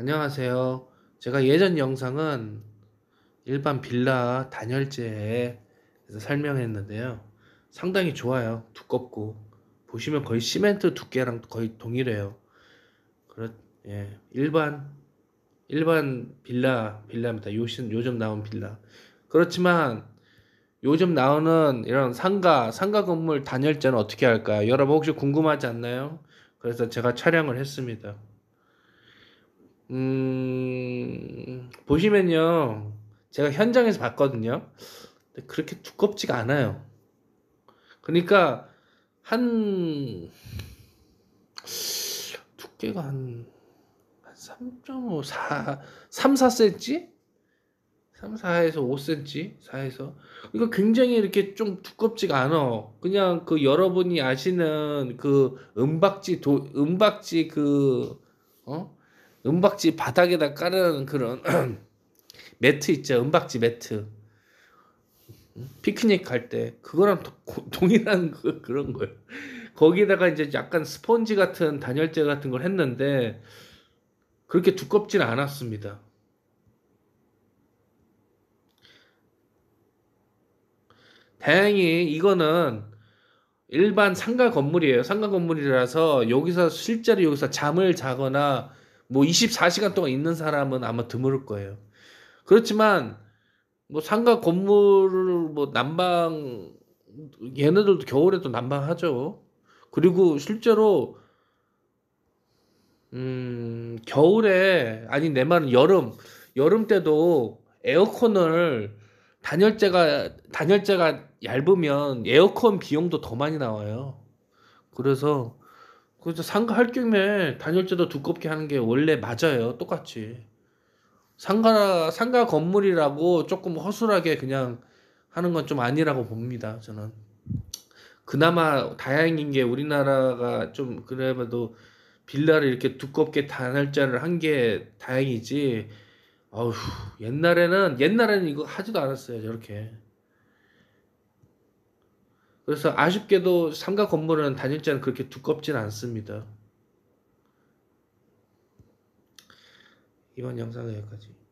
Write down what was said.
안녕하세요. 제가 예전 영상은 일반 빌라 단열재에 서 설명했는데요. 상당히 좋아요. 두껍고 보시면 거의 시멘트 두께랑 거의 동일해요. 그렇 예. 일반 일반 빌라 빌라입니다. 요즘 요즘 나온 빌라. 그렇지만 요즘 나오는 이런 상가 상가 건물 단열재는 어떻게 할까요? 여러분 혹시 궁금하지 않나요? 그래서 제가 촬영을 했습니다. 음, 보시면요. 제가 현장에서 봤거든요. 그렇게 두껍지가 않아요. 그러니까, 한, 두께가 한, 한 3.5, 4, 3, 4cm? 3, 4에서 5cm, 4에서. 그러니까 굉장히 이렇게 좀 두껍지가 않아. 그냥 그 여러분이 아시는 그 은박지, 도, 은박지 그, 어? 은박지 바닥에다 깔아놓은 그런 매트 있죠. 은박지 매트. 피크닉 갈 때 그거랑 동일한 그, 그런 거예요. 거기다가 이제 약간 스펀지 같은 단열재 같은 걸 했는데 그렇게 두껍진 않았습니다. 다행히 이거는 일반 상가 건물이에요. 상가 건물이라서 여기서 실제로 여기서 잠을 자거나 뭐 24시간 동안 있는 사람은 아마 드물 거예요. 그렇지만 뭐 상가 건물을 뭐 난방 얘네들도 겨울에도 난방하죠. 그리고 실제로 음 겨울에 아니 내 말은 여름 여름 때도 에어컨을 단열재가 단열재가 얇으면 에어컨 비용도 더 많이 나와요. 그래서 그래서 상가할 경우에 단열재도 두껍게 하는 게 원래 맞아요. 똑같이. 상가, 상가 건물이라고 조금 허술하게 그냥 하는 건 좀 아니라고 봅니다. 저는. 그나마 다행인 게 우리나라가 좀 그래도 빌라를 이렇게 두껍게 단열재를 한 게 다행이지. 어휴, 옛날에는, 옛날에는 이거 하지도 않았어요. 저렇게. 그래서 아쉽게도 삼가 건물은 단열재는 그렇게 두껍진 않습니다. 이번 영상은 여기까지.